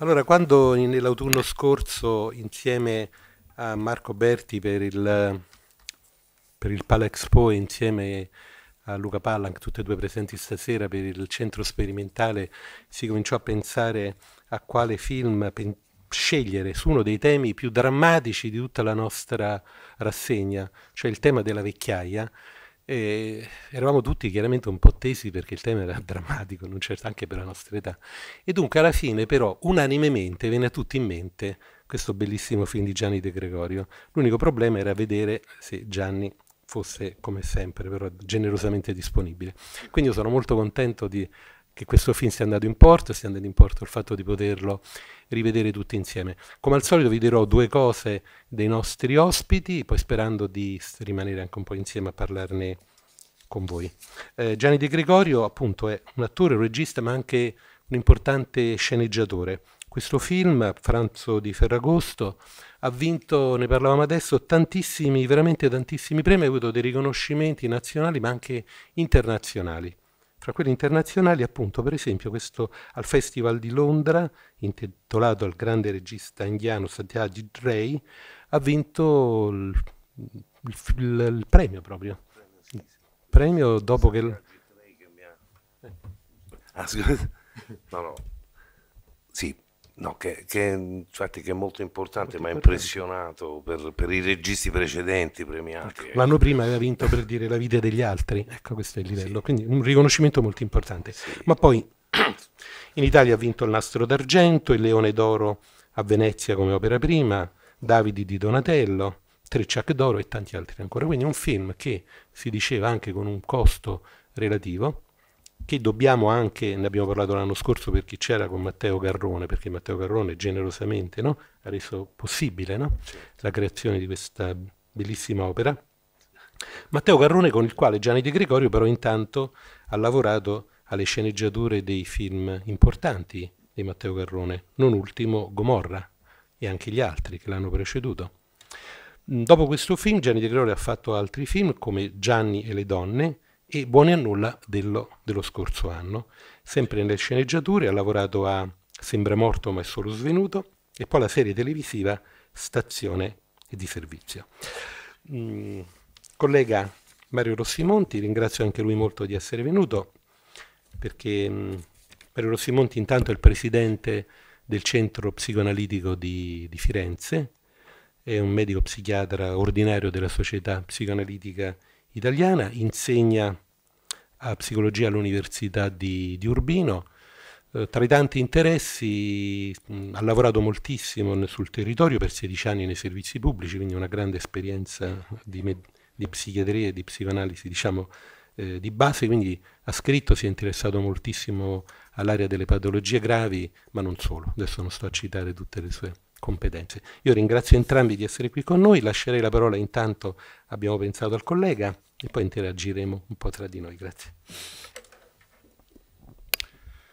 Allora, quando nell'autunno scorso insieme a Marco Berti per il, per il Palexpo e insieme a Luca Pallanc, tutte e due presenti stasera per il centro sperimentale, si cominciò a pensare a quale film scegliere su uno dei temi più drammatici di tutta la nostra rassegna, cioè il tema della vecchiaia, e eravamo tutti chiaramente un po' tesi perché il tema era drammatico, non certo anche per la nostra età. E dunque alla fine però unanimemente venne a tutti in mente questo bellissimo film di Gianni De Gregorio. L'unico problema era vedere se Gianni fosse come sempre però generosamente disponibile. Quindi io sono molto contento di, che questo film sia andato in porto, sia andato in porto il fatto di poterlo rivedere tutti insieme. Come al solito vi dirò due cose dei nostri ospiti, poi sperando di rimanere anche un po' insieme a parlarne con voi. Eh, Gianni De Gregorio appunto è un attore, un regista, ma anche un importante sceneggiatore. Questo film, Franzo di Ferragosto, ha vinto, ne parlavamo adesso, tantissimi, veramente tantissimi premi, ha avuto dei riconoscimenti nazionali ma anche internazionali. Fra quelli internazionali, appunto, per esempio, questo al Festival di Londra, intitolato al grande regista indiano Satyajit Ray, ha vinto il, il, il, il premio proprio. Il premio dopo che... L... che eh, no, no. Sì, No, che, che, infatti che è molto importante, mi ha impressionato per, per, i registi precedenti premiati. Ecco, ecco, l'anno prima aveva vinto per dire La vita degli altri, ecco questo è il livello, sì. quindi un riconoscimento molto importante. Sì. Ma poi in Italia ha vinto il Nastro d'Argento, il Leone d'Oro a Venezia come opera prima, Davidi di Donatello, Trecciac d'Oro e tanti altri ancora. Quindi un film che si diceva anche con un costo relativo, che dobbiamo anche, ne abbiamo parlato l'anno scorso per chi c'era con Matteo Garrone, perché Matteo Garrone generosamente no? ha reso possibile no? Certo. la creazione di questa bellissima opera. Matteo Garrone con il quale Gianni De Gregorio però intanto ha lavorato alle sceneggiature dei film importanti di Matteo Garrone, non ultimo Gomorra e anche gli altri che l'hanno preceduto. Dopo questo film Gianni De Gregorio ha fatto altri film come Gianni e le donne, e Buoni a nulla dello, dello scorso anno. Sempre nelle sceneggiature ha lavorato a Sembra morto ma è solo svenuto e poi la serie televisiva Stazione di servizio. Mm, collega Mario Rossimonti, ringrazio anche lui molto di essere venuto perché mm, Mario Rossimonti intanto è il presidente del centro psicoanalitico di, di Firenze, è un medico psichiatra ordinario della società psicoanalitica di italiana, insegna a eh, psicologia all'Università di, di Urbino. Eh, tra i tanti interessi mh, mm, ha lavorato moltissimo sul territorio per 16 anni nei servizi pubblici, quindi una grande esperienza di, di psichiatria e di psicoanalisi diciamo, eh, di base, quindi ha scritto, si è interessato moltissimo all'area delle patologie gravi, ma non solo. Adesso non sto a citare tutte le sue competenze. Io ringrazio entrambi di essere qui con noi, lascerei la parola intanto, abbiamo pensato al collega, e poi interagiremo un po' tra di noi. Grazie.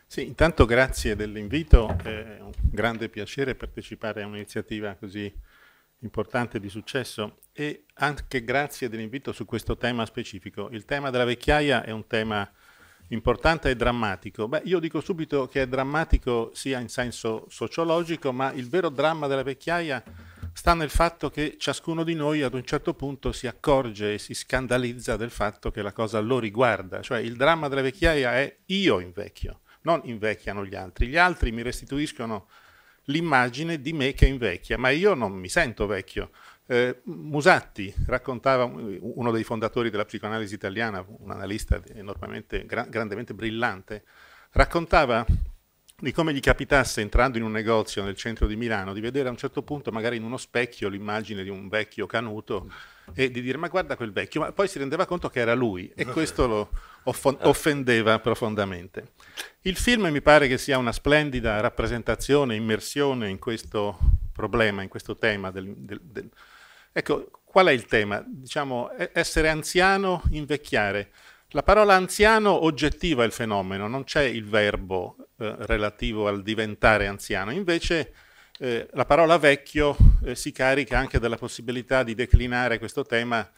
Sì, intanto grazie dell'invito, è un grande piacere partecipare a un'iniziativa così importante di successo e anche grazie dell'invito su questo tema specifico. Il tema della vecchiaia è un tema importante e drammatico. Beh, io dico subito che è drammatico sia in senso sociologico, ma il vero dramma della vecchiaia è sta nel fatto che ciascuno di noi ad un certo punto si accorge e si scandalizza del fatto che la cosa lo riguarda, cioè il dramma della vecchiaia è io invecchio, non invecchiano gli altri, gli altri mi restituiscono l'immagine di me che invecchia, ma io non mi sento vecchio. Eh, Musatti raccontava, uno dei fondatori della psicoanalisi italiana, un analista enormemente, grandemente brillante, raccontava di come gli capitasse entrando in un negozio nel centro di Milano di vedere a un certo punto magari in uno specchio l'immagine di un vecchio canuto e di dire ma guarda quel vecchio, ma poi si rendeva conto che era lui e questo lo offendeva profondamente. Il film mi pare che sia una splendida rappresentazione, immersione in questo problema, in questo tema. Del, del, del... Ecco, qual è il tema? Diciamo essere anziano, invecchiare. La parola anziano oggettiva il fenomeno, non c'è il verbo eh, relativo al diventare anziano, invece eh, la parola vecchio eh, si carica anche della possibilità di declinare questo tema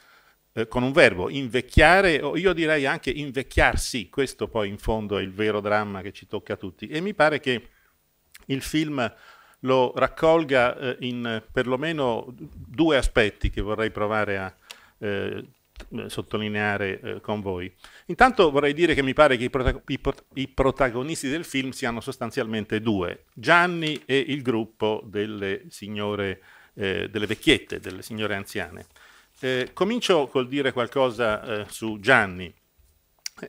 eh, con un verbo, invecchiare, o io direi anche invecchiarsi, questo poi in fondo è il vero dramma che ci tocca a tutti. E mi pare che il film lo raccolga eh, in eh, perlomeno due aspetti che vorrei provare a eh, sottolineare eh, con voi. Intanto vorrei dire che mi pare che i, prota i, pro i, protagonisti del film siano sostanzialmente due, Gianni e il gruppo delle signore, eh, delle vecchiette, delle signore anziane. Eh, comincio col dire qualcosa eh, su Gianni.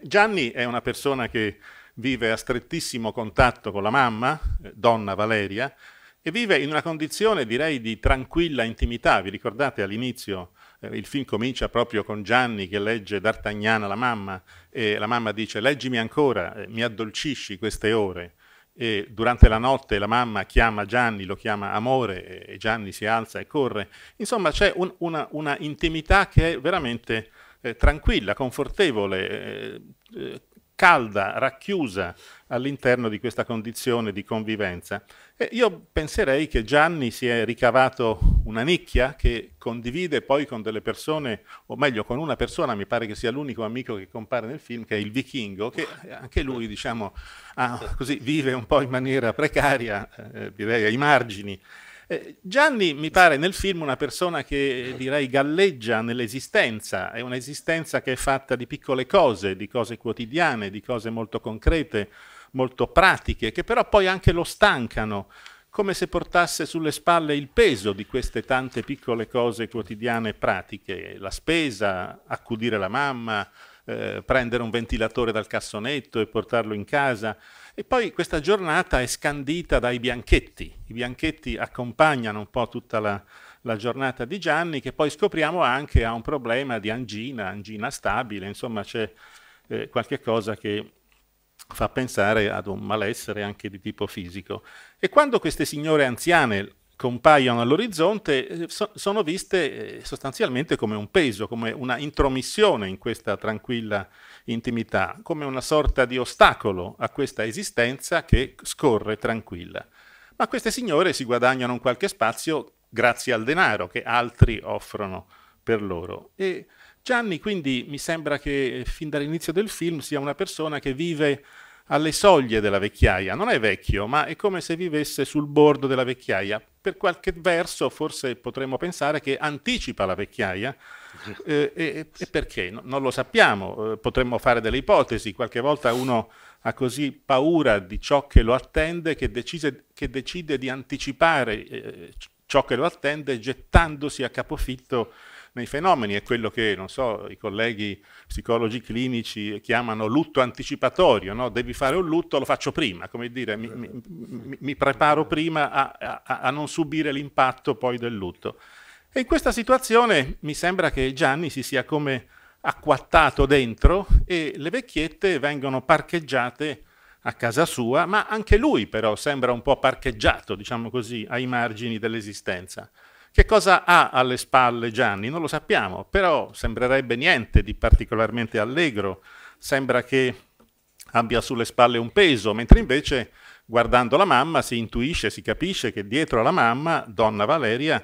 Gianni è una persona che vive a strettissimo contatto con la mamma, eh, donna Valeria, e vive in una condizione direi di tranquilla intimità. Vi ricordate all'inizio eh, il film comincia proprio con Gianni che legge D'Artagnan alla mamma e la mamma dice leggimi ancora, eh, mi addolcisci queste ore. E durante la notte la mamma chiama Gianni, lo chiama amore e Gianni si alza e corre. Insomma c'è un, una, una, intimità che è veramente eh, tranquilla, confortevole, eh, eh calda, racchiusa all'interno di questa condizione di convivenza. E io penserei che Gianni si è ricavato una nicchia che condivide poi con delle persone, o meglio con una persona, mi pare che sia l'unico amico che compare nel film, che è il vichingo, che anche lui diciamo, ah, così, vive un po' in maniera precaria, eh, direi ai margini eh, Gianni mi pare nel film una persona che direi galleggia nell'esistenza, è un'esistenza che è fatta di piccole cose, di cose quotidiane, di cose molto concrete, molto pratiche, che però poi anche lo stancano, come se portasse sulle spalle il peso di queste tante piccole cose quotidiane e pratiche, la spesa, accudire la mamma, eh, prendere un ventilatore dal cassonetto e portarlo in casa. E poi questa giornata è scandita dai bianchetti. I bianchetti accompagnano un po' tutta la, la giornata di Gianni, che poi scopriamo anche ha un problema di angina, angina stabile, insomma c'è eh, qualche cosa che fa pensare ad un malessere anche di tipo fisico. E quando queste signore anziane compaiono all'orizzonte, eh, so, sono viste eh, sostanzialmente come un peso, come una intromissione in questa tranquilla giornata intimità, come una sorta di ostacolo a questa esistenza che scorre tranquilla. Ma queste signore si guadagnano un qualche spazio grazie al denaro che altri offrono per loro. E Gianni quindi mi sembra che fin dall'inizio del film sia una persona che vive alle soglie della vecchiaia, non è vecchio, ma è come se vivesse sul bordo della vecchiaia. Per qualche verso forse potremmo pensare che anticipa la vecchiaia, eh, e, e, perché? No, non lo sappiamo, eh, potremmo fare delle ipotesi, qualche volta uno ha così paura di ciò che lo attende che, decise, che decide di anticipare eh, ciò che lo attende gettandosi a capofitto nei fenomeni, è quello che, non so, i colleghi psicologi clinici chiamano lutto anticipatorio, no? devi fare un lutto, lo faccio prima, come dire, mi, mi, mi preparo prima a, a, a non subire l'impatto poi del lutto. E in questa situazione mi sembra che Gianni si sia come acquattato dentro e le vecchiette vengono parcheggiate a casa sua, ma anche lui però sembra un po' parcheggiato, diciamo così, ai margini dell'esistenza. Che cosa ha alle spalle Gianni? Non lo sappiamo, però sembrerebbe niente di particolarmente allegro, sembra che abbia sulle spalle un peso, mentre invece guardando la mamma si intuisce, si capisce che dietro alla mamma, donna Valeria,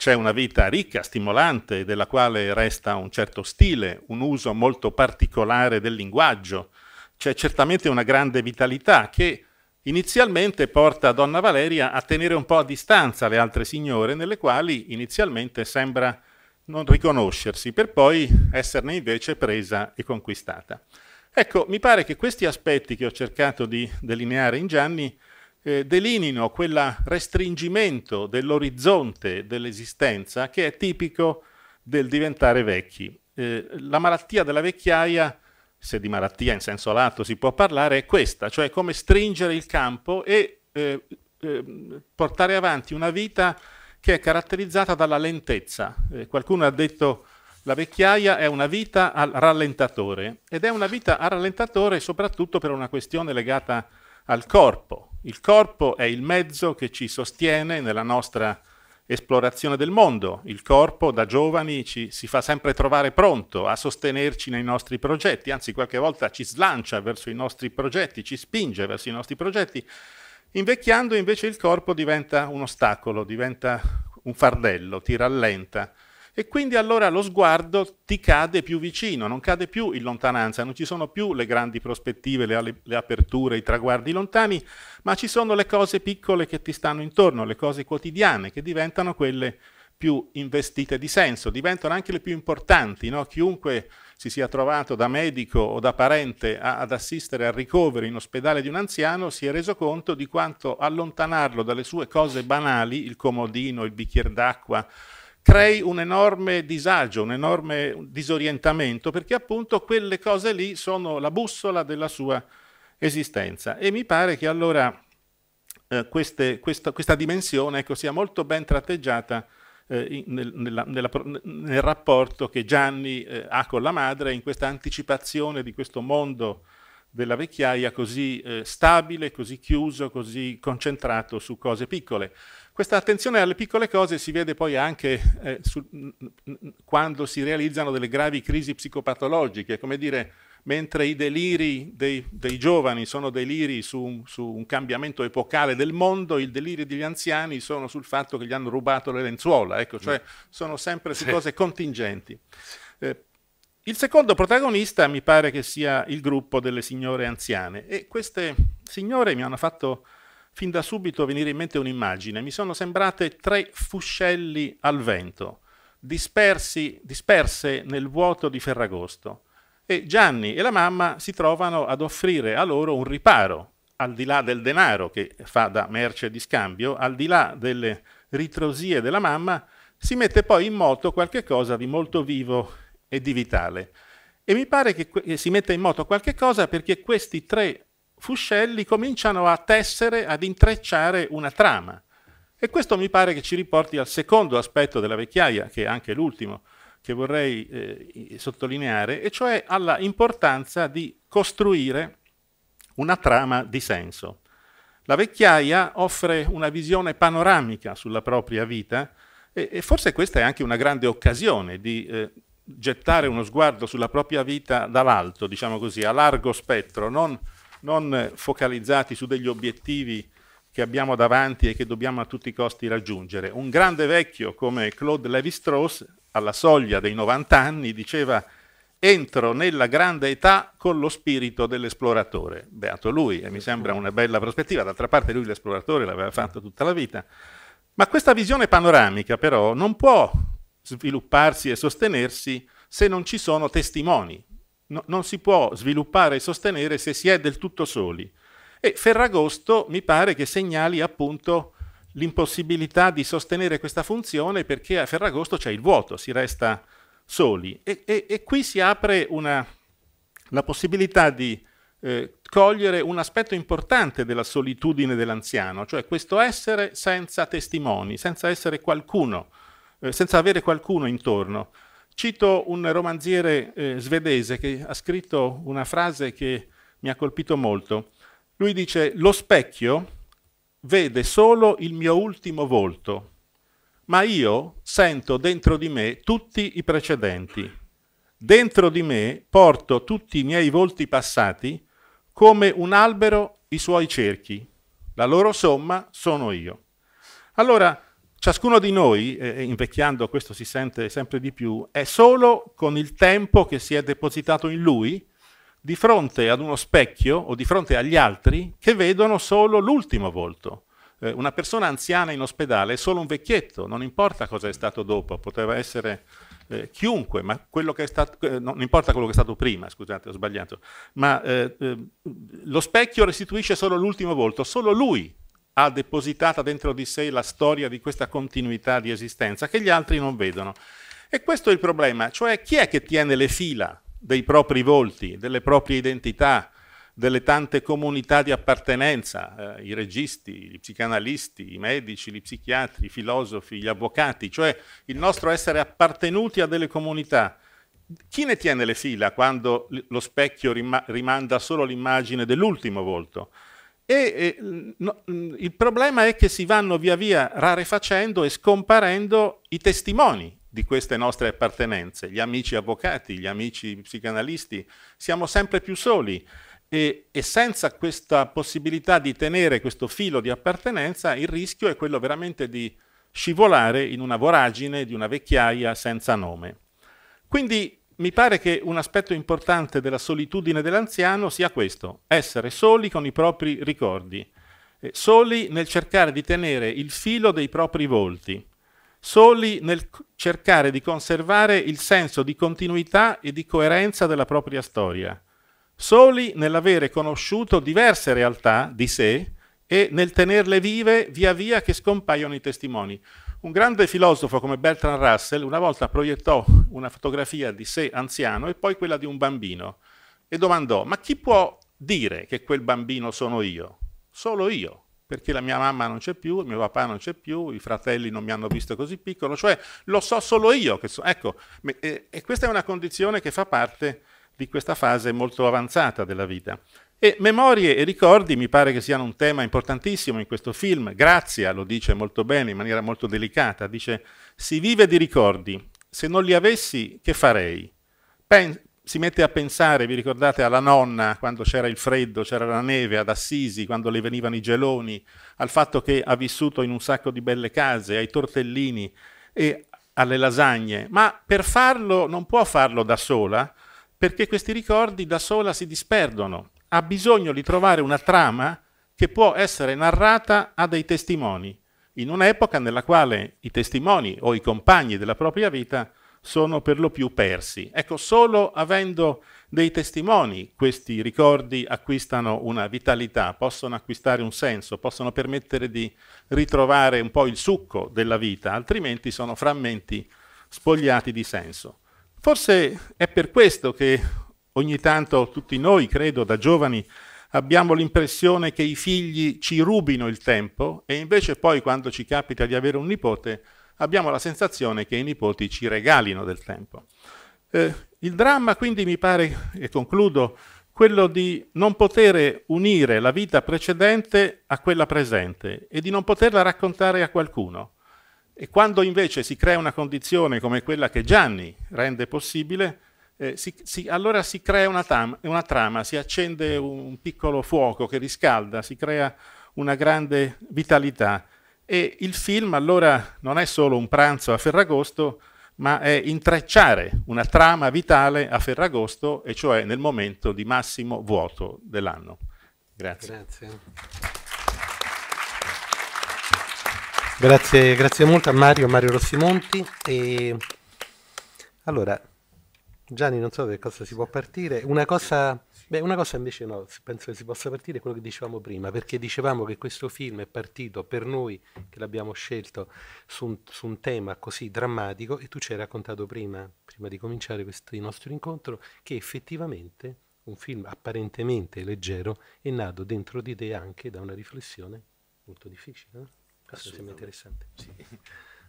c'è una vita ricca, stimolante, della quale resta un certo stile, un uso molto particolare del linguaggio. C'è certamente una grande vitalità che inizialmente porta Donna Valeria a tenere un po' a distanza le altre signore, nelle quali inizialmente sembra non riconoscersi, per poi esserne invece presa e conquistata. Ecco, mi pare che questi aspetti che ho cercato di delineare in Gianni eh, delinino quel restringimento dell'orizzonte dell'esistenza che è tipico del diventare vecchi. Eh, la malattia della vecchiaia, se di malattia in senso lato si può parlare, è questa, cioè come stringere il campo e eh, ehm, portare avanti una vita che è caratterizzata dalla lentezza. Eh, qualcuno ha detto la vecchiaia è una vita al rallentatore ed è una vita al rallentatore soprattutto per una questione legata al corpo. Il corpo è il mezzo che ci sostiene nella nostra esplorazione del mondo. Il corpo da giovani ci, si fa sempre trovare pronto a sostenerci nei nostri progetti, anzi qualche volta ci slancia verso i nostri progetti, ci spinge verso i nostri progetti. Invecchiando invece il corpo diventa un ostacolo, diventa un fardello, ti rallenta. E quindi allora lo sguardo ti cade più vicino, non cade più in lontananza, non ci sono più le grandi prospettive, le, le aperture, i traguardi lontani, ma ci sono le cose piccole che ti stanno intorno, le cose quotidiane che diventano quelle più investite di senso, diventano anche le più importanti. No? Chiunque si sia trovato da medico o da parente a, ad assistere al ricovero in ospedale di un anziano si è reso conto di quanto allontanarlo dalle sue cose banali, il comodino, il bicchiere d'acqua, crei un enorme disagio, un enorme disorientamento, perché appunto quelle cose lì sono la bussola della sua esistenza. E mi pare che allora eh, queste, questa, questa, dimensione ecco, sia molto ben tratteggiata eh, nel, nella, nella, nel, rapporto che Gianni eh, ha con la madre, in questa anticipazione di questo mondo della vecchiaia così eh, stabile, così chiuso, così concentrato su cose piccole. Questa attenzione alle piccole cose si vede poi anche eh, su, quando si realizzano delle gravi crisi psicopatologiche, come dire, mentre i deliri dei, dei giovani sono deliri su, su, un cambiamento epocale del mondo, i deliri degli anziani sono sul fatto che gli hanno rubato le lenzuola, ecco, cioè mm. sono sempre su cose contingenti. Eh, il secondo protagonista mi pare che sia il gruppo delle signore anziane e queste signore mi hanno fatto fin da subito venire in mente un'immagine. Mi sono sembrate tre fuscelli al vento, dispersi, disperse nel vuoto di Ferragosto. E Gianni e la mamma si trovano ad offrire a loro un riparo, al di là del denaro che fa da merce di scambio, al di là delle ritrosie della mamma, si mette poi in moto qualche cosa di molto vivo e di vitale. E mi pare che si metta in moto qualche cosa perché questi tre Fuscelli cominciano a tessere, ad intrecciare una trama. E questo mi pare che ci riporti al secondo aspetto della vecchiaia, che è anche l'ultimo che vorrei eh, sottolineare, e cioè alla importanza di costruire una trama di senso. La vecchiaia offre una visione panoramica sulla propria vita e, e forse questa è anche una grande occasione di eh, gettare uno sguardo sulla propria vita dall'alto, diciamo così, a largo spettro, non non focalizzati su degli obiettivi che abbiamo davanti e che dobbiamo a tutti i costi raggiungere. Un grande vecchio come Claude lévi strauss alla soglia dei 90 anni, diceva entro nella grande età con lo spirito dell'esploratore. Beato lui, e mi sembra una bella prospettiva, d'altra parte lui l'esploratore l'aveva fatto tutta la vita. Ma questa visione panoramica però non può svilupparsi e sostenersi se non ci sono testimoni, no, non si può sviluppare e sostenere se si è del tutto soli. E Ferragosto mi pare che segnali appunto l'impossibilità di sostenere questa funzione perché a Ferragosto c'è il vuoto, si resta soli. E, e, e qui si apre una, la possibilità di eh, cogliere un aspetto importante della solitudine dell'anziano, cioè questo essere senza testimoni, senza essere qualcuno, eh, senza avere qualcuno intorno. Cito un romanziere eh, svedese che ha scritto una frase che mi ha colpito molto. Lui dice, lo specchio vede solo il mio ultimo volto, ma io sento dentro di me tutti i precedenti. Dentro di me porto tutti i miei volti passati come un albero i suoi cerchi. La loro somma sono io. Allora, Ciascuno di noi, eh, eh, invecchiando questo si sente sempre di più, è solo con il tempo che si è depositato in lui, di fronte ad uno specchio o di fronte agli altri che vedono solo l'ultimo volto. Eh, una persona anziana in ospedale è solo un vecchietto, non importa cosa è stato dopo, poteva essere eh, chiunque, ma quello che è stato, eh, non importa quello che è stato prima, scusate, ho sbagliato, ma eh, eh lo specchio restituisce solo l'ultimo volto, solo lui ha depositata dentro di sé la storia di questa continuità di esistenza che gli altri non vedono. E questo è il problema, cioè chi è che tiene le fila dei propri volti, delle proprie identità, delle tante comunità di appartenenza, eh, i registi, i psicanalisti, i medici, gli psichiatri, i filosofi, gli avvocati, cioè il nostro essere appartenuti a delle comunità. Chi ne tiene le fila quando lo specchio rim- rimanda solo l'immagine dell'ultimo volto? E, mm, no, mm, il problema è che si vanno via via rarefacendo e scomparendo i testimoni di queste nostre appartenenze, gli amici avvocati, gli amici psicanalisti, siamo sempre più soli e, e, senza questa possibilità di tenere questo filo di appartenenza il rischio è quello veramente di scivolare in una voragine di una vecchiaia senza nome. Quindi mi pare che un aspetto importante della solitudine dell'anziano sia questo, essere soli con i propri ricordi, eh, soli nel cercare di tenere il filo dei propri volti, soli nel cercare di conservare il senso di continuità e di coerenza della propria storia, soli nell'avere conosciuto diverse realtà di sé e nel tenerle vive via via che scompaiono i testimoni. Un grande filosofo come Bertrand Russell una volta proiettò una fotografia di sé anziano e poi quella di un bambino e domandò, ma chi può dire che quel bambino sono io? Solo io, perché la mia mamma non c'è più, il mio papà non c'è più, i fratelli non mi hanno visto così piccolo, cioè lo so solo io. So. Ecco, e, e questa è una condizione che fa parte di questa fase molto avanzata della vita. E memorie e ricordi mi pare che siano un tema importantissimo in questo film. Grazia lo dice molto bene, in maniera molto delicata. Dice, si vive di ricordi. Se non li avessi, che farei? Pen si mette a pensare, vi ricordate, alla nonna, quando c'era il freddo, c'era la neve, ad Assisi, quando le venivano i geloni, al fatto che ha vissuto in un sacco di belle case, ai tortellini e alle lasagne. Ma per farlo non può farlo da sola, perché questi ricordi da sola si disperdono ha bisogno di trovare una trama che può essere narrata a dei testimoni, in un'epoca nella quale i testimoni o i compagni della propria vita sono per lo più persi. Ecco, solo avendo dei testimoni questi ricordi acquistano una vitalità, possono acquistare un senso, possono permettere di ritrovare un po' il succo della vita, altrimenti sono frammenti spogliati di senso. Forse è per questo che Ogni tanto tutti noi, credo, da giovani, abbiamo l'impressione che i figli ci rubino il tempo e invece poi quando ci capita di avere un nipote abbiamo la sensazione che i nipoti ci regalino del tempo. Eh, il dramma quindi mi pare, e concludo, quello di non poter unire la vita precedente a quella presente e di non poterla raccontare a qualcuno. E quando invece si crea una condizione come quella che Gianni rende possibile, eh, si, si, allora si crea una, tam, una trama, si accende un, un piccolo fuoco che riscalda, si crea una grande vitalità e il film allora non è solo un pranzo a Ferragosto, ma è intrecciare una trama vitale a Ferragosto, e cioè nel momento di massimo vuoto dell'anno. Grazie. Grazie. Grazie, grazie molto a Mario, Mario Rossimonti. E... Allora, Gianni, non so da cosa si può partire. Una cosa, beh, una cosa invece no, penso che si possa partire è quello che dicevamo prima, perché dicevamo che questo film è partito per noi, che l'abbiamo scelto, su un, su un tema così drammatico e tu ci hai raccontato prima, prima di cominciare questo nostro incontro, che effettivamente un film apparentemente leggero è nato dentro di te anche da una riflessione molto difficile. Eh? Assolutamente interessante. Sì.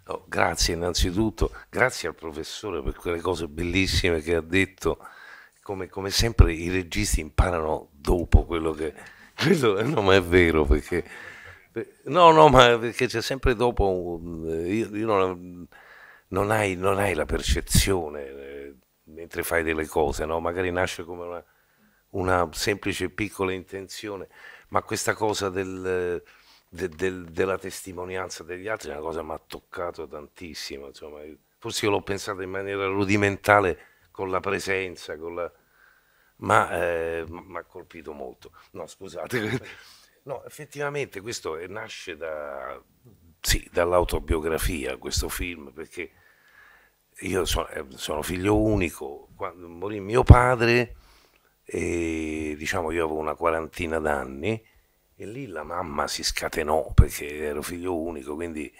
Oh, grazie innanzitutto, grazie al professore per quelle cose bellissime che ha detto. Come, come sempre i registi imparano dopo quello che... Quello, no, ma è vero perché... No, no, ma perché c'è sempre dopo... Eh, io, io non, non, hai, non, hai, la percezione eh, mentre fai delle cose, no? magari nasce come una, una semplice piccola intenzione, ma questa cosa del de, de, della testimonianza degli altri è una cosa che mi ha toccato tantissimo. Insomma, forse io l'ho pensato in maniera rudimentale con la presenza, con la... ma eh, mi ha colpito molto. No, scusate. No, effettivamente questo nasce da, sì, dall'autobiografia, questo film, perché io sono, eh, sono figlio unico, quando morì mio padre, e, diciamo io avevo una quarantina d'anni, e lì la mamma si scatenò perché ero figlio unico, quindi eh,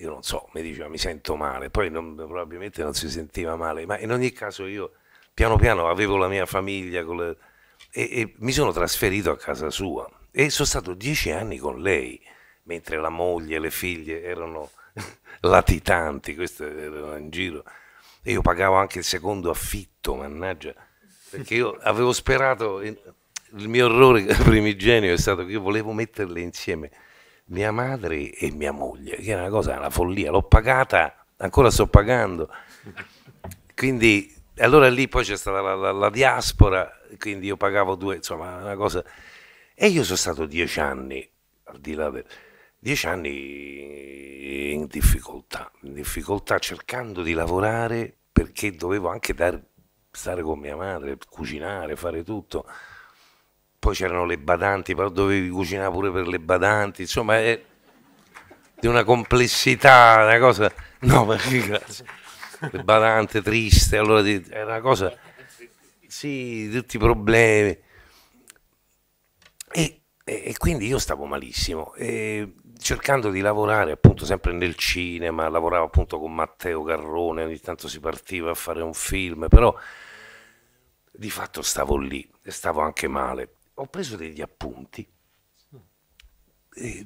io non so, mi diceva mi sento male, poi non, probabilmente non si sentiva male, ma in ogni caso io piano piano avevo la mia famiglia le... e, e, mi sono trasferito a casa sua e sono stato dieci anni con lei, mentre la moglie e le figlie erano latitanti, questo era in giro e io pagavo anche il secondo affitto, mannaggia, perché io avevo sperato... In il mio errore primigenio è stato che io volevo metterle insieme mia madre e mia moglie, che è una cosa, una follia, l'ho pagata, ancora sto pagando. Quindi allora lì poi c'è stata la, la, la, diaspora, quindi io pagavo due, insomma, una cosa. E io sono stato dieci anni, al di là del... Dieci anni in difficoltà, in difficoltà cercando di lavorare perché dovevo anche dar, stare con mia madre, cucinare, fare tutto poi c'erano le badanti, però dovevi cucinare pure per le badanti, insomma è di una complessità, una cosa... No, perché grazie. Le badanti triste, allora è una cosa... Sì, tutti i problemi. E, e, quindi io stavo malissimo. E cercando di lavorare appunto sempre nel cinema, lavoravo appunto con Matteo Garrone, ogni tanto si partiva a fare un film, però di fatto stavo lì e stavo anche male ho preso degli appunti,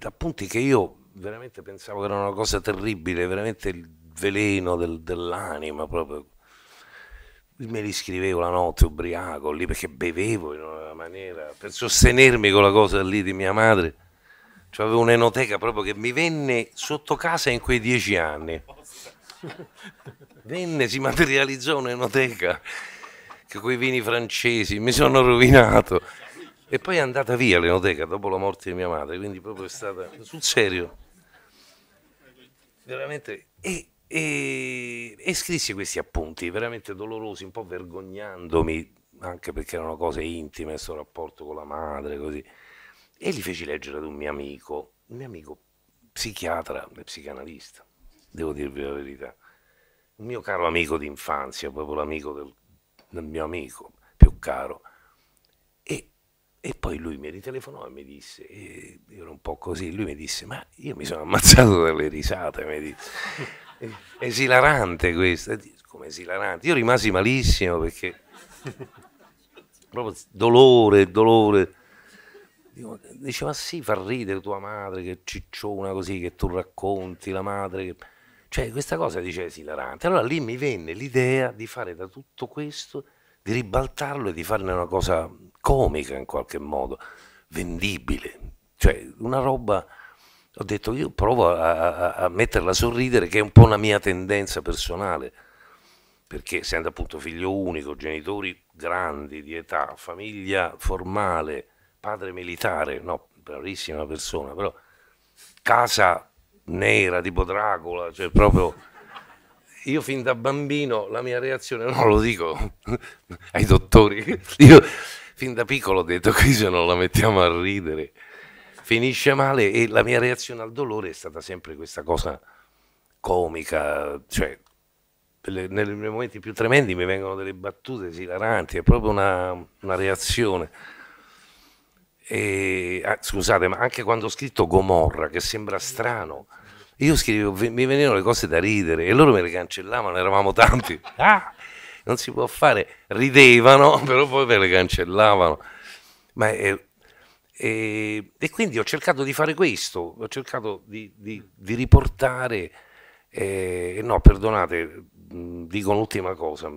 appunti che io veramente pensavo che erano una cosa terribile, veramente il veleno del, dell'anima proprio. Me li scrivevo la notte ubriaco lì perché bevevo in una maniera per sostenermi con la cosa lì di mia madre. Cioè avevo un'enoteca proprio che mi venne sotto casa in quei dieci anni. Venne, si materializzò un'enoteca che quei vini francesi mi sono rovinato. E poi è andata via l'enoteca dopo la morte di mia madre, quindi proprio è stata sul serio. Veramente. E, e, e scrissi questi appunti, veramente dolorosi, un po' vergognandomi, anche perché erano cose intime, questo rapporto con la madre, così. E li feci leggere ad un mio amico, un mio amico psichiatra e psicanalista, devo dirvi la verità. Un mio caro amico d'infanzia, proprio l'amico del, del mio amico più caro e poi lui mi ritelefonò e mi disse, e io ero un po' così, lui mi disse, ma io mi sono ammazzato dalle risate, mi disse. esilarante questo, come esilarante. Io rimasi malissimo perché proprio dolore, dolore. Diceva, sì, fa ridere tua madre che cicciona così, che tu racconti, la madre che... Cioè, questa cosa dice esilarante. Allora lì mi venne l'idea di fare da tutto questo, di ribaltarlo e di farne una cosa comica in qualche modo, vendibile, cioè una roba, ho detto io provo a, a, a metterla a sorridere che è un po' una mia tendenza personale, perché essendo appunto figlio unico, genitori grandi di età, famiglia formale, padre militare, no, bravissima persona, però casa nera tipo Dracula, cioè proprio io fin da bambino la mia reazione, non lo dico ai dottori, io fin da piccolo ho detto qui se non la mettiamo a ridere finisce male e la mia reazione al dolore è stata sempre questa cosa comica, cioè le, nei momenti più tremendi mi vengono delle battute esilaranti, è proprio una, una reazione. E, ah, scusate, ma anche quando ho scritto Gomorra, che sembra strano, io scrivevo, mi venivano le cose da ridere e loro me le cancellavano, eravamo tanti. Ah! non si può fare, ridevano, però poi me le cancellavano. È, e, eh, eh, e, quindi ho cercato di fare questo, ho cercato di, di, di riportare, eh, no perdonate, dico un'ultima cosa,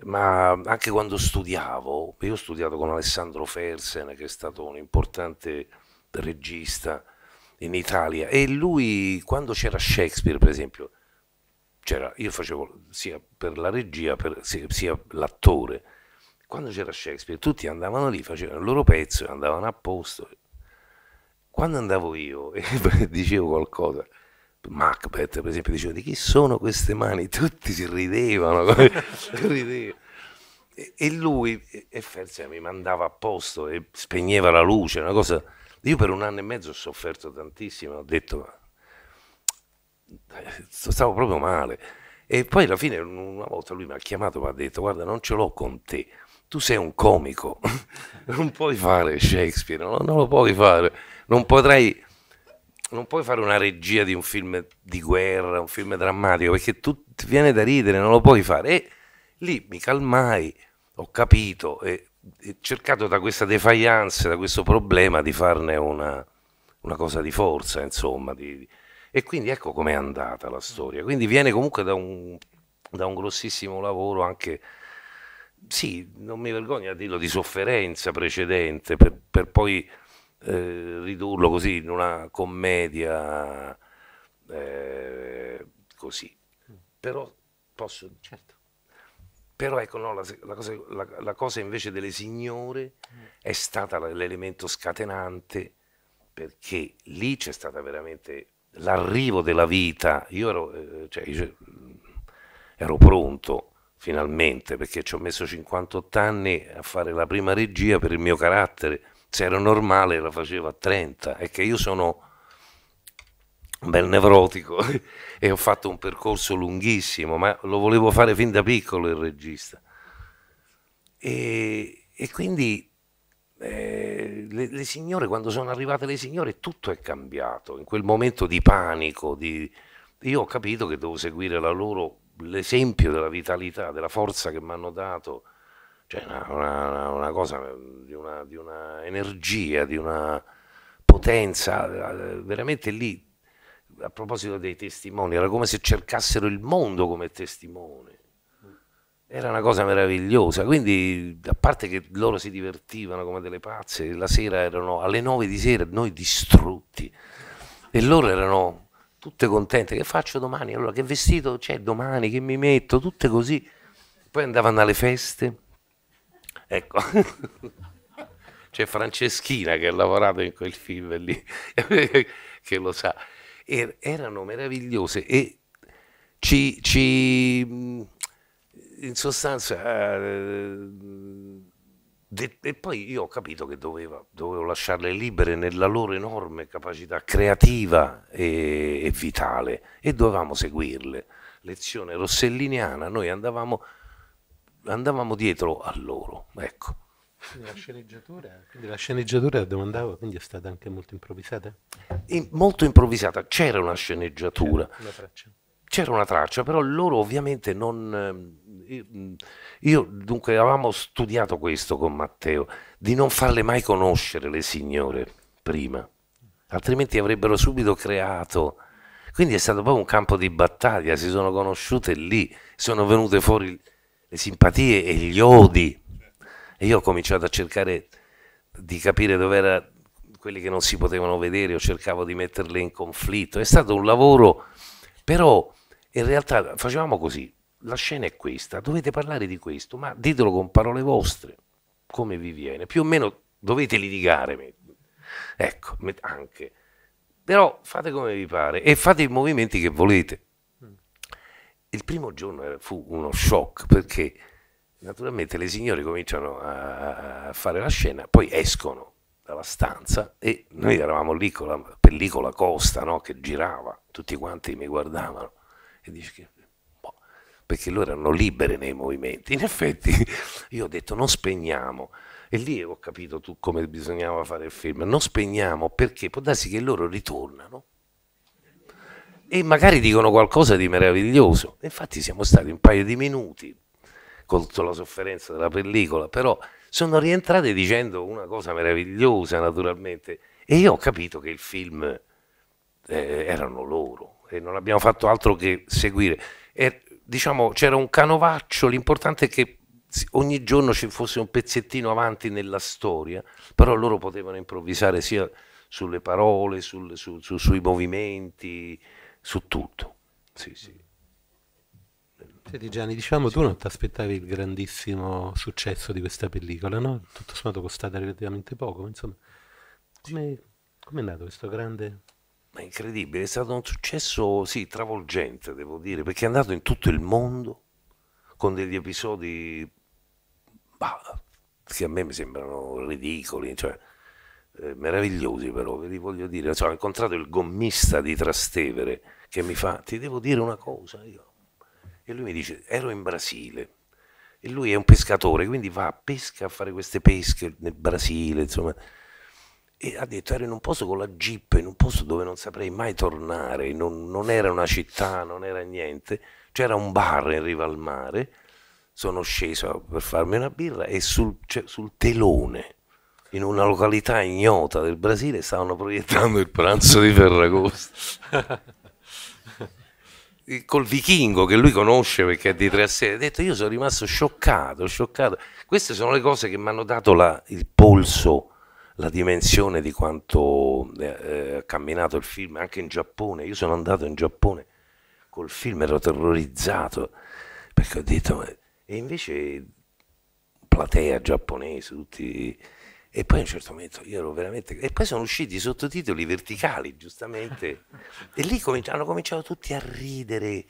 ma anche quando studiavo, io ho studiato con Alessandro Fersen che è stato un importante regista in Italia e lui quando c'era Shakespeare per esempio, io facevo sia per la regia per, sia, sia l'attore. Quando c'era Shakespeare, tutti andavano lì, facevano il loro pezzo e andavano a posto. Quando andavo io e dicevo qualcosa, Macbeth per esempio diceva di chi sono queste mani? Tutti si ridevano, ridevano. E, e lui e Ferzia mi mandava a posto e spegneva la luce, una cosa... Io per un anno e mezzo ho sofferto tantissimo, ho detto stavo proprio male. E poi alla fine una volta lui mi ha chiamato e mi ha detto guarda non ce l'ho con te, tu sei un comico, non puoi fare Shakespeare, non, non lo puoi fare, non potrai non puoi fare una regia di un film di guerra, un film drammatico, perché tu ti viene da ridere, non lo puoi fare. E lì mi calmai, ho capito e, e cercato da questa defiance, da questo problema di farne una, una cosa di forza, insomma, di, e quindi ecco com'è andata la storia. Quindi viene comunque da un, da un grossissimo lavoro anche, sì, non mi vergogno a dirlo, di sofferenza precedente per, per poi eh, ridurlo così in una commedia eh, così. Però posso... Certo. Però ecco, no, la, la, cosa, la, la, cosa, invece delle signore è stata l'elemento scatenante perché lì c'è stata veramente l'arrivo della vita, io ero, eh, cioè, io ero pronto finalmente perché ci ho messo 58 anni a fare la prima regia per il mio carattere, se era normale la facevo a 30, è che io sono un bel nevrotico e ho fatto un percorso lunghissimo, ma lo volevo fare fin da piccolo il regista. E, e quindi eh, le, le, signore, quando sono arrivate le signore, tutto è cambiato. In quel momento di panico, di... io ho capito che devo seguire loro, l'esempio della vitalità, della forza che mi hanno dato, cioè una, una, una cosa eh, di una, di una, energia, di una potenza, eh, veramente lì, a proposito dei testimoni, era come se cercassero il mondo come testimone. Era una cosa meravigliosa, quindi a parte che loro si divertivano come delle pazze, la sera erano alle nove di sera noi distrutti e loro erano tutte contente, che faccio domani? Allora che vestito c'è domani? Che mi metto? Tutte così. Poi andavano alle feste, ecco, c'è Franceschina che ha lavorato in quel film lì, che lo sa, erano meravigliose e ci, ci in sostanza, eh, e poi io ho capito che doveva, dovevo lasciarle libere nella loro enorme capacità creativa e, e vitale e dovevamo seguirle. Lezione rosselliniana, noi andavamo, andavamo dietro a loro. Ecco. la sceneggiatura, quindi la sceneggiatura domandavo, quindi è stata anche molto improvvisata? In, molto improvvisata, c'era una sceneggiatura. Una traccia c'era una traccia, però loro ovviamente non... Ehm, io dunque avevamo studiato questo con Matteo, di non farle mai conoscere le signore prima, altrimenti avrebbero subito creato... Quindi è stato proprio un campo di battaglia, si sono conosciute lì, sono venute fuori le simpatie e gli odi. E io ho cominciato a cercare di capire dove erano quelli che non si potevano vedere, io cercavo di metterle in conflitto. È stato un lavoro, però in realtà facevamo così, la scena è questa, dovete parlare di questo, ma ditelo con parole vostre, come vi viene, più o meno dovete litigare, ecco, anche, però fate come vi pare e fate i movimenti che volete. Mm. Il primo giorno fu uno shock perché naturalmente le signore cominciano a fare la scena, poi escono dalla stanza e noi mm. eravamo lì con la pellicola Costa no? che girava, tutti quanti mi guardavano e dici che, boh, perché loro erano libere nei movimenti. In effetti io ho detto non spegniamo. E lì ho capito tu come bisognava fare il film. Non spegniamo perché può darsi che loro ritornano e magari dicono qualcosa di meraviglioso. Infatti siamo stati un paio di minuti con tutta la sofferenza della pellicola, però sono rientrate dicendo una cosa meravigliosa naturalmente e io ho capito che il film eh, erano loro e non abbiamo fatto altro che seguire. E, diciamo, c'era un canovaccio, l'importante è che ogni giorno ci fosse un pezzettino avanti nella storia, però loro potevano improvvisare sia sulle parole, sul, su, su, sui movimenti, su tutto. Sì, sì. Senti Gianni, diciamo sì. tu non ti aspettavi il grandissimo successo di questa pellicola, no? Tutto sommato costata relativamente poco, insomma. Come, è nato questo grande ma incredibile, è stato un successo, sì, travolgente, devo dire, perché è andato in tutto il mondo con degli episodi bah, che a me mi sembrano ridicoli, cioè, eh, meravigliosi però, ve li voglio dire. Cioè, ho incontrato il gommista di Trastevere che mi fa, ti devo dire una cosa, io. E lui mi dice, ero in Brasile. E lui è un pescatore, quindi va a pesca a fare queste pesche nel Brasile, insomma e ha detto ero in un posto con la jeep, in un posto dove non saprei mai tornare, non, non era una città, non era niente, c'era un bar in riva al mare, sono sceso per farmi una birra e sul, cioè, sul telone, in una località ignota del Brasile, stavano proiettando il pranzo di Ferragosto. col vichingo che lui conosce perché è di 3 a 6, ha detto io sono rimasto scioccato, scioccato. Queste sono le cose che mi hanno dato la, il polso la dimensione di quanto eh, eh, ha camminato il film anche in Giappone. Io sono andato in Giappone col film, ero terrorizzato perché ho detto, e invece platea giapponese, tutti... E poi a un certo momento io ero veramente... E poi sono usciti i sottotitoli verticali, giustamente. e lì cominci... hanno cominciato tutti a ridere.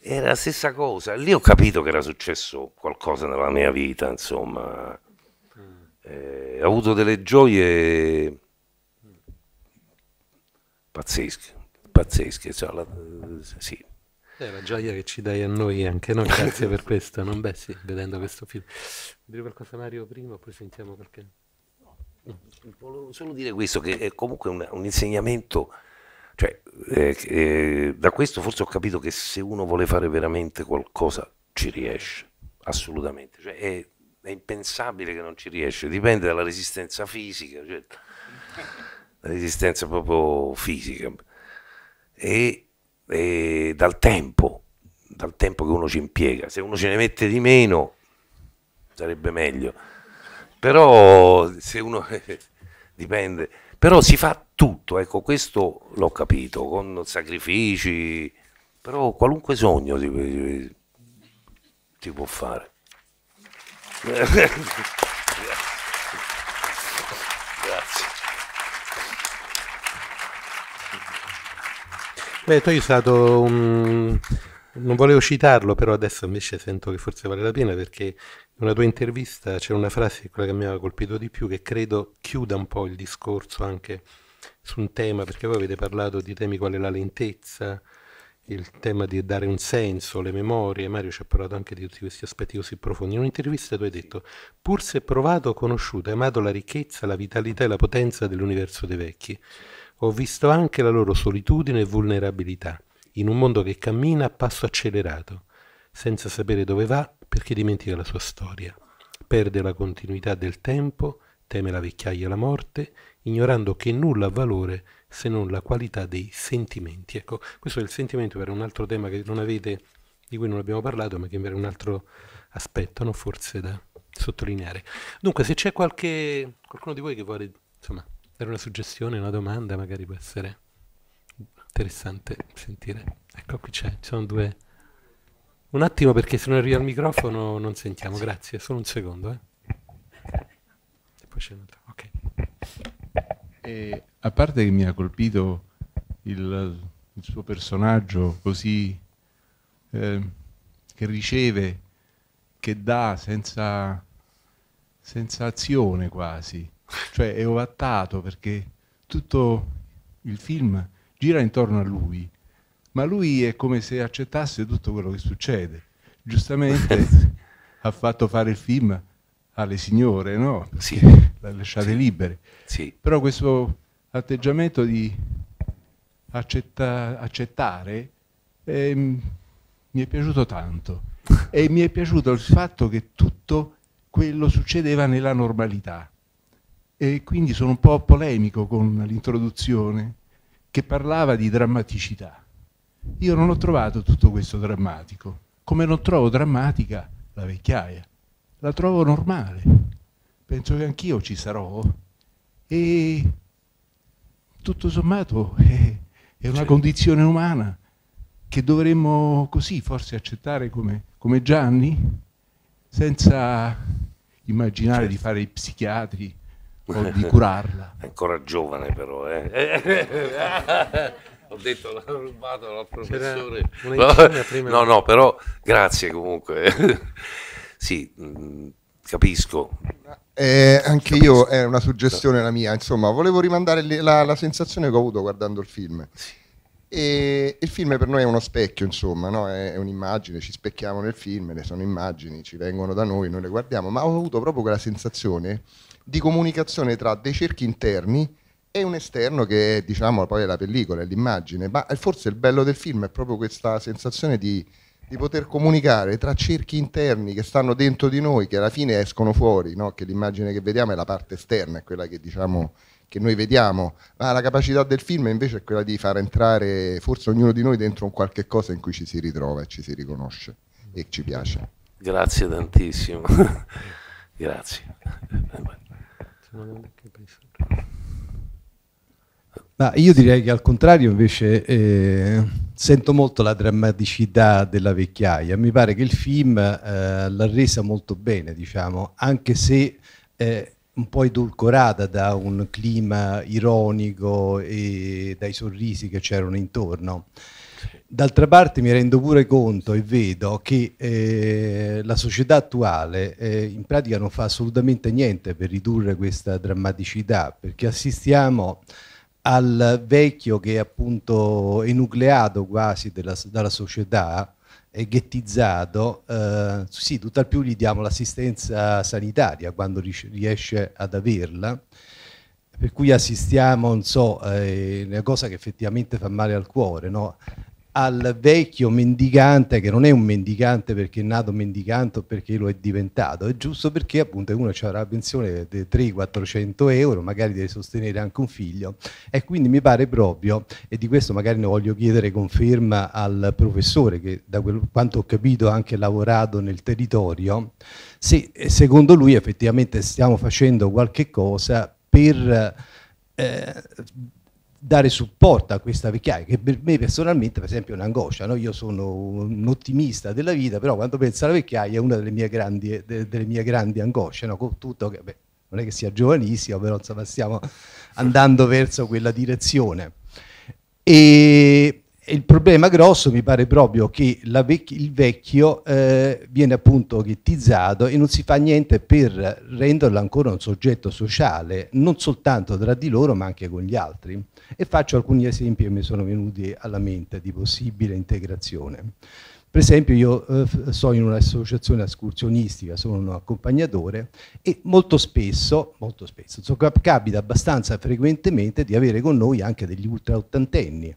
Era la stessa cosa. Lì ho capito che era successo qualcosa nella mia vita, insomma eh, ho avuto delle gioie pazzesche, pazzesche, cioè, la, eh, sì. È eh, la gioia che ci dai a noi anche noi, grazie per questo, non beh sì, vedendo questo film. Dire qualcosa Mario prima, poi sentiamo perché. Volevo solo dire questo, che è comunque un, un insegnamento, cioè, eh, eh, da questo forse ho capito che se uno vuole fare veramente qualcosa ci riesce, assolutamente. Cioè, è, è impensabile che non ci riesce, dipende dalla resistenza fisica, cioè, la resistenza proprio fisica e, e dal tempo, dal tempo che uno ci impiega, se uno ce ne mette di meno sarebbe meglio, però se uno dipende, però si fa tutto, ecco questo l'ho capito, con sacrifici, però qualunque sogno si, si può fare. Grazie. Beh, tu hai usato un... Non volevo citarlo, però adesso invece sento che forse vale la pena perché in una tua intervista c'era una frase, quella che mi aveva colpito di più, che credo chiuda un po' il discorso anche su un tema, perché voi avete parlato di temi quali la lentezza, il tema di dare un senso, le memorie, Mario ci ha parlato anche di tutti questi aspetti così profondi. In un'intervista tu hai detto, pur se provato, conosciuto amato la ricchezza, la vitalità e la potenza dell'universo dei vecchi, ho visto anche la loro solitudine e vulnerabilità, in un mondo che cammina a passo accelerato, senza sapere dove va perché dimentica la sua storia, perde la continuità del tempo, teme la vecchiaia e la morte, ignorando che nulla ha valore se non la qualità dei sentimenti. Ecco, questo è il sentimento era un altro tema avete, di cui non abbiamo parlato, ma che era un altro aspetto, no? forse da sottolineare. Dunque, se c'è qualche, qualcuno di voi che vuole insomma, dare una suggestione, una domanda, magari può essere interessante sentire. Ecco, qui c'è, ci sono due... Un attimo perché se non arriva il microfono non sentiamo, grazie, solo un secondo. Eh. E poi c'è un altro, ok. E a parte che mi ha colpito il, il suo personaggio così eh, che riceve, che dà senza, senza azione quasi, cioè è ovattato perché tutto il film gira intorno a lui, ma lui è come se accettasse tutto quello che succede. Giustamente ha fatto fare il film alle signore, no? Perché lasciate sì. libere. Sì. Però questo atteggiamento di accetta, accettare eh, mi è piaciuto tanto e mi è piaciuto il fatto che tutto quello succedeva nella normalità e quindi sono un po' polemico con l'introduzione che parlava di drammaticità. Io non ho trovato tutto questo drammatico, come non trovo drammatica la vecchiaia, la trovo normale penso che anch'io ci sarò e tutto sommato è, è una cioè. condizione umana che dovremmo così forse accettare come, come Gianni senza immaginare certo. di fare i psichiatri o di curarla. Ancora giovane però, eh. Ho detto, l'ho rubato al professore. No, no, però grazie comunque. sì, mh, mm, capisco. Eh, anche io è una suggestione la mia, insomma, volevo rimandare la, la sensazione che ho avuto guardando il film. E il film per noi è uno specchio, insomma, no? è, un'immagine, ci specchiamo nel film, le sono immagini, ci vengono da noi, noi le guardiamo, ma ho avuto proprio quella sensazione di comunicazione tra dei cerchi interni e un esterno che è, diciamo, poi è la pellicola, è l'immagine, ma forse il bello del film è proprio questa sensazione di di poter comunicare tra cerchi interni che stanno dentro di noi, che alla fine escono fuori, no? che l'immagine che vediamo è la parte esterna, è quella che diciamo che noi vediamo, ma la capacità del film invece è quella di far entrare forse ognuno di noi dentro un qualche cosa in cui ci si ritrova e ci si riconosce e ci piace. Grazie tantissimo. Grazie. Ma io direi che al contrario invece eh, sento molto la drammaticità della vecchiaia. Mi pare che il film eh, l'ha resa molto bene, diciamo, anche se eh, un po' edulcorata da un clima ironico e dai sorrisi che c'erano intorno. D'altra parte mi rendo pure conto e vedo che eh, la società attuale eh, in pratica non fa assolutamente niente per ridurre questa drammaticità, perché assistiamo al vecchio che è appunto enucleato quasi della, dalla società, è ghettizzato, eh, sì, tutt'al più gli diamo l'assistenza sanitaria quando riesce ad averla, per cui assistiamo, non so, eh, è una cosa che effettivamente fa male al cuore, no? al vecchio mendicante che non è un mendicante perché è nato mendicante o perché lo è diventato, è giusto perché appunto uno ha la pensione di 300-400 euro, magari deve sostenere anche un figlio e quindi mi pare proprio, e di questo magari ne voglio chiedere conferma al professore che da quel, quanto ho capito ha anche lavorato nel territorio, se eh, secondo lui effettivamente stiamo facendo qualche cosa per... Eh, dare supporto a questa vecchiaia, che per me personalmente per esempio è un'angoscia, no? io sono un ottimista della vita, però quando penso alla vecchiaia è una delle mie grandi, de, delle mie grandi angosce, no? con tutto che beh, non è che sia giovanissimo, però insomma, stiamo andando verso quella direzione. E il problema grosso mi pare proprio che vec il vecchio eh, viene appunto ghettizzato e non si fa niente per renderlo ancora un soggetto sociale, non soltanto tra di loro ma anche con gli altri. E faccio alcuni esempi che mi sono venuti alla mente di possibile integrazione. Per esempio io eh, sono in un'associazione escursionistica, sono un accompagnatore e molto spesso, molto spesso, capita abbastanza frequentemente di avere con noi anche degli ultra ottantenni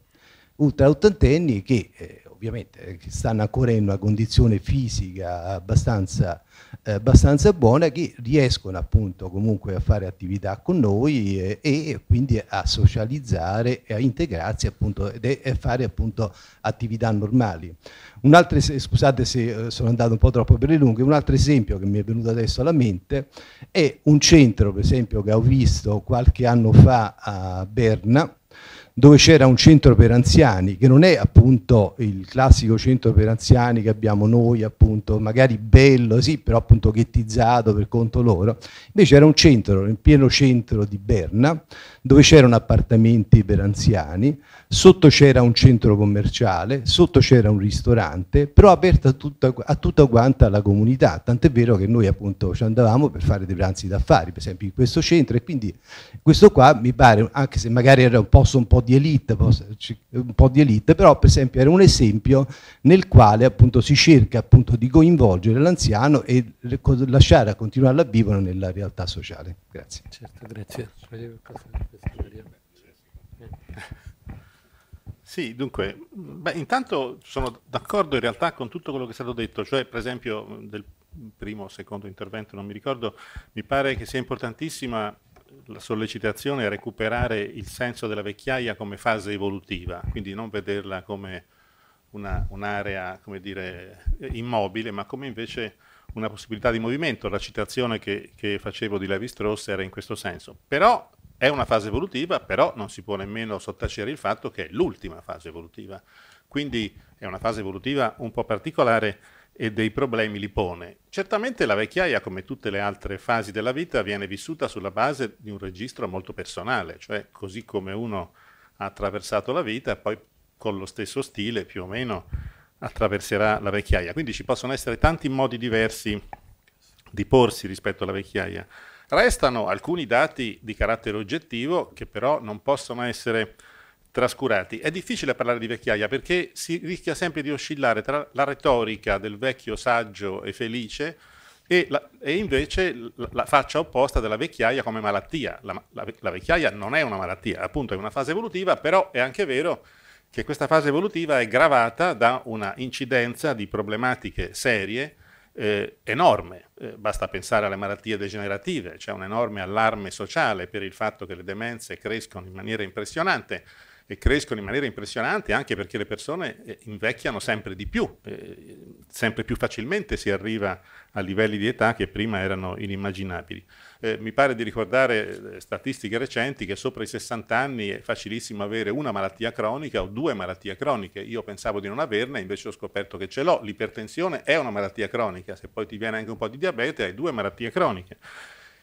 ultra ottantenni che eh, ovviamente eh, stanno ancora in una condizione fisica abbastanza, eh, abbastanza, buona, che riescono appunto comunque a fare attività con noi eh, e quindi a socializzare e a integrarsi appunto e a fare appunto attività normali. Un altro, scusate se eh, sono andato un po' troppo per le lunghe, un altro esempio che mi è venuto adesso alla mente è un centro per esempio che ho visto qualche anno fa a Berna, dove c'era un centro per anziani, che non è appunto il classico centro per anziani che abbiamo noi, appunto, magari bello, sì, però appunto ghettizzato per conto loro. Invece era un centro, in pieno centro di Berna, dove c'erano appartamenti per anziani, sotto c'era un centro commerciale, sotto c'era un ristorante, però aperto a tutta, a tutta quanta la comunità, tant'è vero che noi appunto ci andavamo per fare dei pranzi d'affari, per esempio in questo centro e quindi questo qua mi pare, anche se magari era un posto un po' di elite, un po' di elite, però per esempio era un esempio nel quale appunto si cerca appunto di coinvolgere l'anziano e eh, lasciare a continuare a vivere nella realtà sociale. Grazie. Certo, grazie. Eh. Sì, dunque, beh, intanto sono d'accordo in realtà con tutto quello che è stato detto, cioè per esempio del primo o secondo intervento, non mi ricordo, mi pare che sia importantissima la sollecitazione a recuperare il senso della vecchiaia come fase evolutiva, quindi non vederla come una, un'area, come dire, immobile, ma come invece una possibilità di movimento, la citazione che, che facevo di Levi-Strauss era in questo senso. Però è una fase evolutiva, però non si può nemmeno sottacere il fatto che è l'ultima fase evolutiva. Quindi è una fase evolutiva un po' particolare e dei problemi li pone. Certamente la vecchiaia, come tutte le altre fasi della vita, viene vissuta sulla base di un registro molto personale, cioè così come uno ha attraversato la vita, poi con lo stesso stile più o meno attraverserà la vecchiaia. Quindi ci possono essere tanti modi diversi di porsi rispetto alla vecchiaia. Restano alcuni dati di carattere oggettivo che però non possono essere trascurati. È difficile parlare di vecchiaia perché si rischia sempre di oscillare tra la retorica del vecchio saggio e felice e, la, e invece la faccia opposta della vecchiaia come malattia. La, la, la vecchiaia non è una malattia, appunto è una fase evolutiva, però è anche vero che che questa fase evolutiva è gravata da una incidenza di problematiche serie eh, enorme. Eh, basta pensare alle malattie degenerative, c'è un enorme allarme sociale per il fatto che le demenze crescono in maniera impressionante e crescono in maniera impressionante anche perché le persone eh, invecchiano sempre di più, eh, sempre più facilmente si arriva a livelli di età che prima erano inimmaginabili. Eh, mi pare di ricordare eh, statistiche recenti che sopra i 60 anni è facilissimo avere una malattia cronica o due malattie croniche. Io pensavo di non averne, invece ho scoperto che ce l'ho. L'ipertensione è una malattia cronica, se poi ti viene anche un po' di diabete hai due malattie croniche.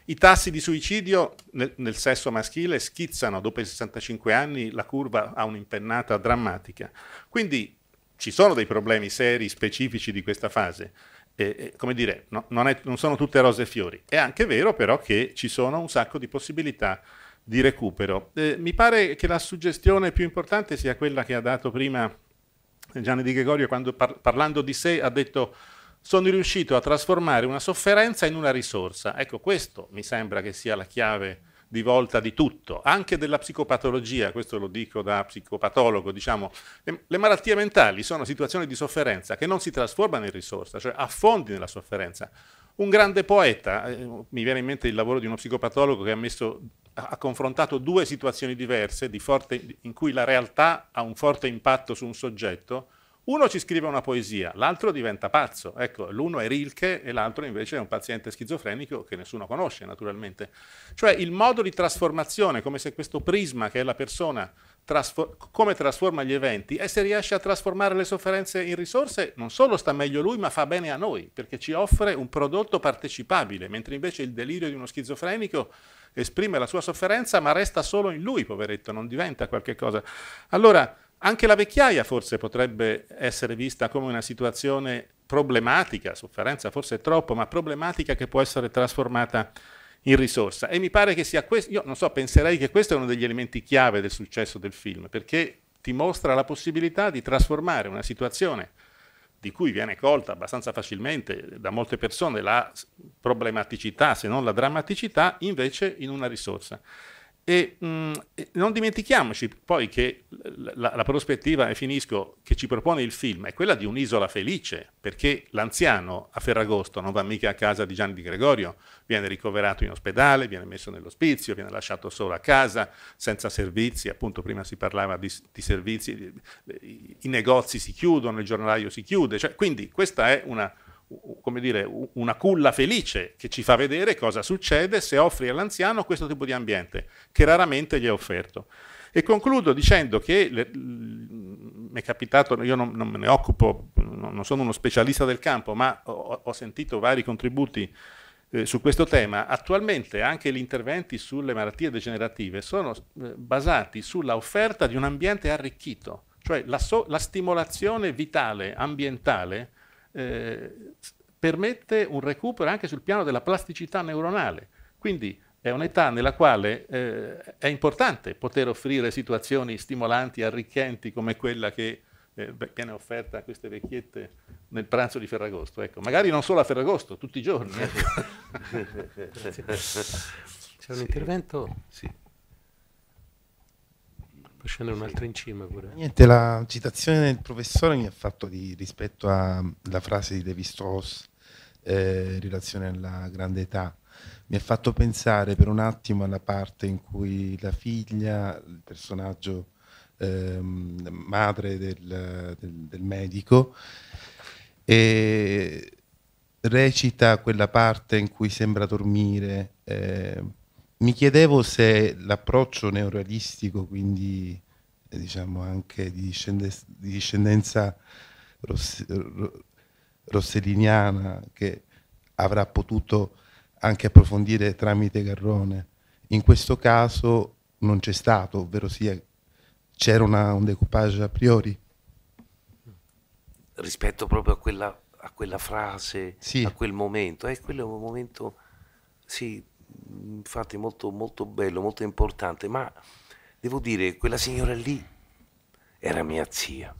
I tassi di suicidio nel, nel, sesso maschile schizzano dopo i 65 anni, la curva ha un'impennata drammatica. Quindi ci sono dei problemi seri, specifici di questa fase. E, e, come dire, no, non, è, non sono tutte rose e fiori. È anche vero però che ci sono un sacco di possibilità di recupero. Eh, mi pare che la suggestione più importante sia quella che ha dato prima Gianni Di Gregorio quando par parlando di sé ha detto sono riuscito a trasformare una sofferenza in una risorsa. Ecco, questo mi sembra che sia la chiave di volta di tutto, anche della psicopatologia, questo lo dico da psicopatologo, diciamo, le, malattie mentali sono situazioni di sofferenza che non si trasformano in risorsa, cioè affondi nella sofferenza. Un grande poeta, eh, mi viene in mente il lavoro di uno psicopatologo che ha, messo, ha confrontato due situazioni diverse forte, in cui la realtà ha un forte impatto su un soggetto, uno ci scrive una poesia, l'altro diventa pazzo. Ecco, l'uno è Rilke e l'altro invece è un paziente schizofrenico che nessuno conosce, naturalmente. Cioè il modo di trasformazione, come se questo prisma che è la persona, trasfor- come trasforma gli eventi, e se riesce a trasformare le sofferenze in risorse, non solo sta meglio lui, ma fa bene a noi, perché ci offre un prodotto partecipabile, mentre invece il delirio di uno schizofrenico esprime la sua sofferenza, ma resta solo in lui, poveretto, non diventa qualche cosa. Allora, anche la vecchiaia forse potrebbe essere vista come una situazione problematica, sofferenza forse troppo, ma problematica che può essere trasformata in risorsa. E mi pare che sia questo, io non so, penserei che questo è uno degli elementi chiave del successo del film, perché ti mostra la possibilità di trasformare una situazione di cui viene colta abbastanza facilmente da molte persone la problematicità, se non la drammaticità, invece in una risorsa. E mh, mm, non dimentichiamoci poi che la, la, prospettiva, e finisco, che ci propone il film è quella di un'isola felice, perché l'anziano a Ferragosto non va mica a casa di Gianni di Gregorio, viene ricoverato in ospedale, viene messo nell'ospizio, viene lasciato solo a casa, senza servizi, appunto prima si parlava di, di servizi, i negozi si chiudono, il giornalaio si chiude, cioè, quindi questa è una come dire, una culla felice che ci fa vedere cosa succede se offri all'anziano questo tipo di ambiente, che raramente gli è offerto. E concludo dicendo che le, mi è capitato, io non, non, me ne occupo, non sono uno specialista del campo, ma ho, ho sentito vari contributi eh, su questo tema. Attualmente anche gli interventi sulle malattie degenerative sono eh, basati sulla offerta di un ambiente arricchito, cioè la, so, la stimolazione vitale, ambientale, eh, permette un recupero anche sul piano della plasticità neuronale. Quindi è un'età nella quale eh, è importante poter offrire situazioni stimolanti, arricchenti come quella che eh, viene offerta a queste vecchiette nel pranzo di Ferragosto. Ecco, magari non solo a Ferragosto, tutti i giorni. Eh. C'è un sì. intervento? Sì può scendere un'altra in cima pure. Niente, la citazione del professore mi ha fatto di, rispetto alla frase di Levi-Strauss eh, in relazione alla grande età, mi ha fatto pensare per un attimo alla parte in cui la figlia, il personaggio eh, madre del, del, del medico, recita quella parte in cui sembra dormire. Eh, mi chiedevo se l'approccio neorealistico, quindi eh, diciamo anche di, discendenza, di discendenza ross, rosselliniana, che avrà potuto anche approfondire tramite Garrone, in questo caso non c'è stato, ovvero sia c'era un decoupage a priori. Rispetto proprio a quella, a quella frase, sì. a quel momento, eh, quello è un momento, sì, infatti molto, molto bello, molto importante, ma devo dire, quella signora lì era mia zia.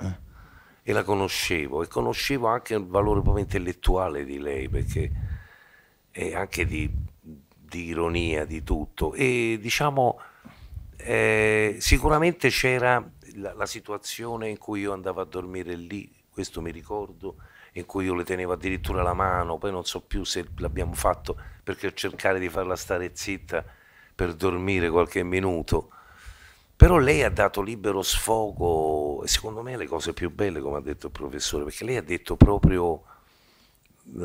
Eh. E la conoscevo, e conoscevo anche il valore proprio intellettuale di lei, perché e anche di, di ironia, di tutto. E diciamo, eh, sicuramente c'era la, la situazione in cui io andavo a dormire lì, questo mi ricordo, in cui io le tenevo addirittura la mano, poi non so più se l'abbiamo fatto perché cercare di farla stare zitta per dormire qualche minuto. Però lei ha dato libero sfogo, secondo me, le cose più belle, come ha detto il professore, perché lei ha detto proprio,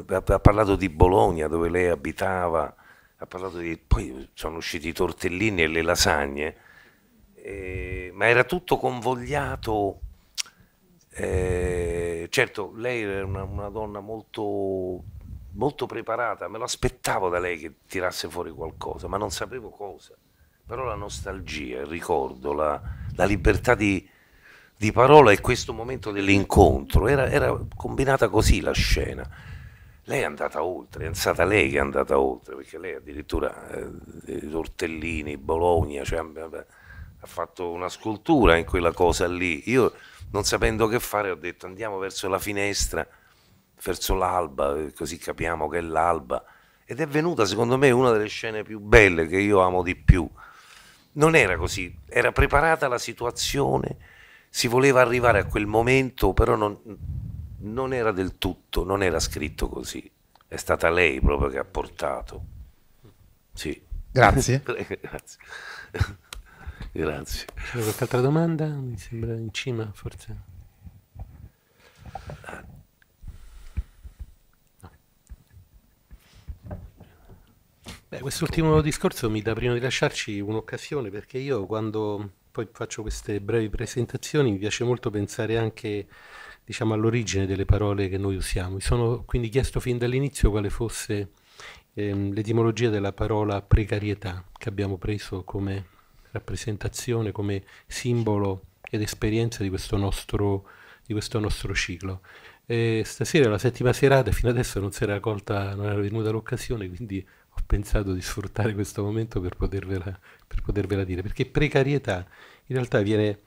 ha parlato di Bologna dove lei abitava, ha parlato di... poi sono usciti i tortellini e le lasagne, eh, ma era tutto convogliato eh, certo, lei era una, una donna molto, molto, preparata, me lo aspettavo da lei che tirasse fuori qualcosa, ma non sapevo cosa. Però la nostalgia, il ricordo, la, la libertà di, di, parola e questo momento dell'incontro, era, era combinata così la scena lei è andata oltre, è stata lei che è andata oltre, perché lei addirittura eh, Tortellini, Bologna, cioè, ha fatto una scultura in quella cosa lì. Io non sapendo che fare ho detto andiamo verso la finestra, verso l'alba, così capiamo che è l'alba. Ed è venuta secondo me una delle scene più belle che io amo di più. Non era così, era preparata la situazione, si voleva arrivare a quel momento, però non, non era del tutto, non era scritto così. È stata lei proprio che ha portato. Sì. Grazie. Grazie. Grazie. C'era qualche altra domanda? Mi sembra in cima, forse. No. Beh, quest'ultimo discorso mi dà prima di lasciarci un'occasione perché io quando poi faccio queste brevi presentazioni mi piace molto pensare anche diciamo, all'origine delle parole che noi usiamo. Mi sono quindi chiesto fin dall'inizio quale fosse ehm, l'etimologia della parola precarietà che abbiamo preso come rappresentazione, come simbolo ed esperienza di questo nostro, di questo nostro ciclo. E stasera la settima serata, fino adesso non si era colta, non era venuta l'occasione, quindi ho pensato di sfruttare questo momento per potervela, per potervela dire, perché precarietà in realtà viene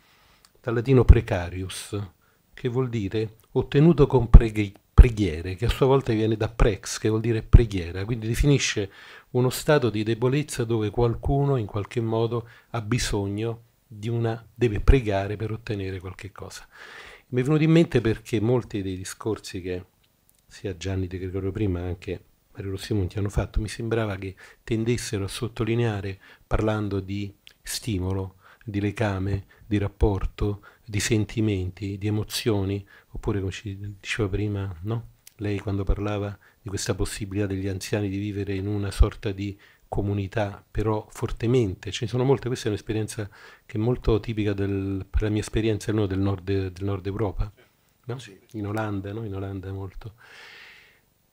dal latino precarius, che vuol dire ottenuto con preghi- preghiere, che a sua volta viene da prex, che vuol dire preghiera, quindi definisce uno stato di debolezza dove qualcuno in qualche modo ha bisogno di una, deve pregare per ottenere qualche cosa. Mi è venuto in mente perché molti dei discorsi che sia Gianni De Gregorio prima anche Mario Monti hanno fatto, mi sembrava che tendessero a sottolineare parlando di stimolo, di legame, di rapporto, di sentimenti, di emozioni, oppure come ci diceva prima, no? Lei quando parlava di questa possibilità degli anziani di vivere in una sorta di comunità, però fortemente. Ce ne sono molte, questa è un'esperienza che è molto tipica del, per la mia esperienza almeno del nord, del nord Europa, no? in Olanda, no? in Olanda molto.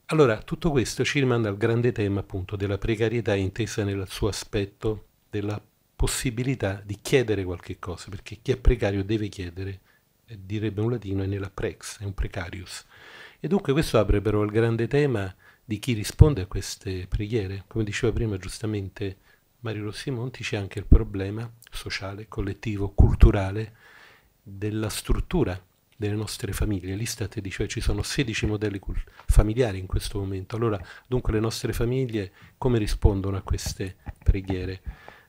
Allora, tutto questo ci rimanda al grande tema appunto della precarietà intesa nel suo aspetto della possibilità di chiedere qualche cosa, perché chi è precario deve chiedere, eh, direbbe un latino, è nella prex, è un precarius. E dunque questo apre però il grande tema di chi risponde a queste preghiere. Come diceva prima giustamente Mario Rossi Monti, c'è anche il problema sociale, collettivo, culturale della struttura delle nostre famiglie. L'Istat dice diceva ci sono 16 modelli familiari in questo momento. Allora, dunque le nostre famiglie come rispondono a queste preghiere?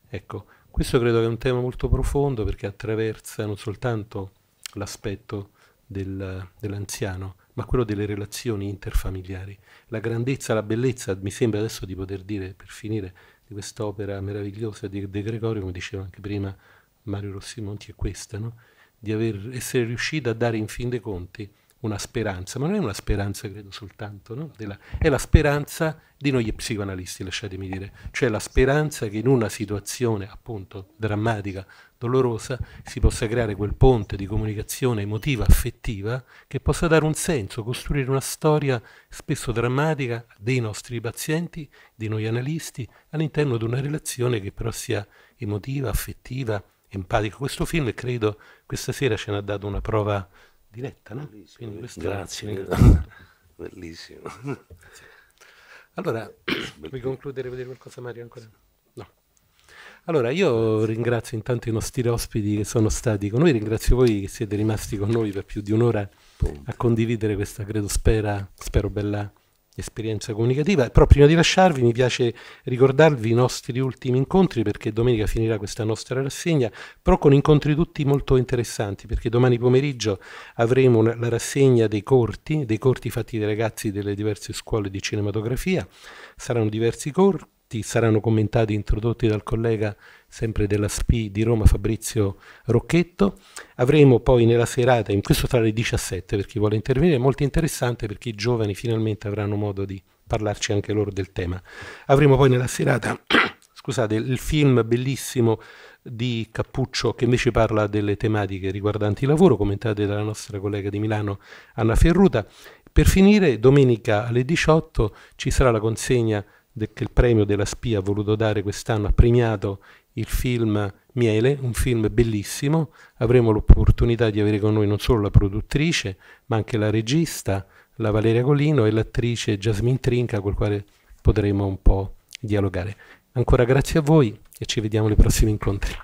Ecco, questo credo che è un tema molto profondo perché attraversa non soltanto l'aspetto del, dell'anziano, ma quello delle relazioni interfamiliari. La grandezza, la bellezza, mi sembra adesso di poter dire, per finire, di quest'opera meravigliosa di De Gregorio, come diceva anche prima Mario Rossimonti, è questa, no? di aver, essere riuscita a dare in fin dei conti una speranza, ma non è una speranza, credo, soltanto, no? Della, è la speranza di noi psicoanalisti, lasciatemi dire, cioè la speranza che in una situazione appunto drammatica, dolorosa, si possa creare quel ponte di comunicazione emotiva, affettiva, che possa dare un senso, costruire una storia spesso drammatica dei nostri pazienti, di noi analisti, all'interno di una relazione che però sia emotiva, affettiva, empatica. Questo film, credo, questa sera ce ne ha dato una prova diretta, no? Bellissimo, bellissimo. Grazie. Bellissimo. Allora, vuoi concludere e vedere qualcosa Mario ancora? No. Allora, io ringrazio intanto i nostri ospiti che sono stati con noi, ringrazio voi che siete rimasti con noi per più di un'ora Punto. a condividere questa, credo, spera, spero bella esperienza comunicativa. Però prima di lasciarvi mi piace ricordarvi i nostri ultimi incontri perché domenica finirà questa nostra rassegna, però con incontri tutti molto interessanti perché domani pomeriggio avremo una, la rassegna dei corti, dei corti fatti dai ragazzi delle diverse scuole di cinematografia, saranno diversi corti, saranno commentati e introdotti dal collega sempre della SPI di Roma Fabrizio Rocchetto. Avremo poi nella serata, in questo tra le 17 per chi vuole intervenire, è molto interessante perché i giovani finalmente avranno modo di parlarci anche loro del tema. Avremo poi nella serata, scusate, il film bellissimo di Cappuccio che invece parla delle tematiche riguardanti il lavoro, commentate dalla nostra collega di Milano Anna Ferruta. Per finire, domenica alle 18 ci sarà la consegna che il premio della SPI ha voluto dare quest'anno, ha premiato il film Miele, un film bellissimo, avremo l'opportunità di avere con noi non solo la produttrice, ma anche la regista, la Valeria Colino e l'attrice Jasmine Trinca, con la quale potremo un po' dialogare. Ancora grazie a voi e ci vediamo nei prossimi incontri.